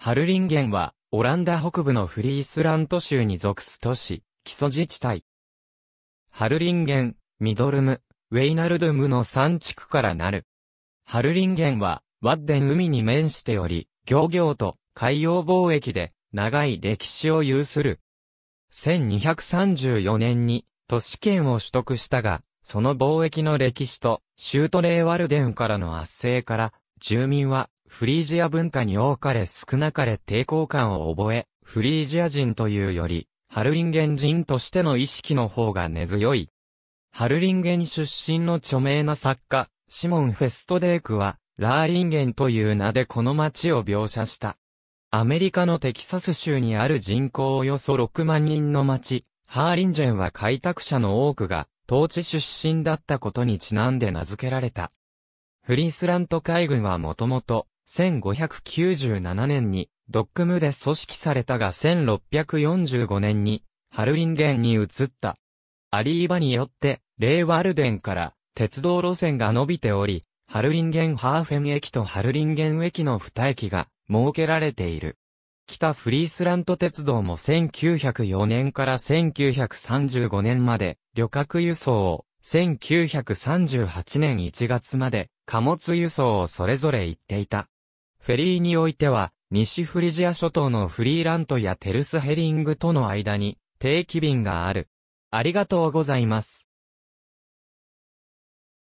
ハルリンゲンは、オランダ北部のフリースラント州に属す都市、基礎自治体。ハルリンゲン、ミドルム、ウェイナルドゥムの3地区からなる。ハルリンゲンは、ワッデン海に面しており、漁業と海洋貿易で長い歴史を有する。1234年に都市圏を取得したが、その貿易の歴史と、州都レーワルデンからの圧政から、住民はフリージア文化に多かれ少なかれ抵抗感を覚え、フリージア人というより、ハルリンゲン人としての意識の方が根強い。ハルリンゲン出身の著名な作家、シモン・フェストデークは、ラーリンゲンという名でこの街を描写した。アメリカのテキサス州にある人口およそ6万人の街、ハーリンジェンは開拓者の多くが、当地出身だったことにちなんで名付けられた。フリースラント海軍はもともと、1597年にドックムで組織されたが1645年にハルリンゲンに移った。アリーバによってレーワルデンから鉄道路線が伸びており、ハルリンゲンハーフェン駅とハルリンゲン駅の二駅が設けられている。北フリースラント鉄道も1904年から1935年まで旅客輸送を、1938年1月まで貨物輸送をそれぞれ行っていた。フェリーにおいては、西フリジア諸島のフリーラントやテルスヘリングとの間に定期便がある。ありがとうございます。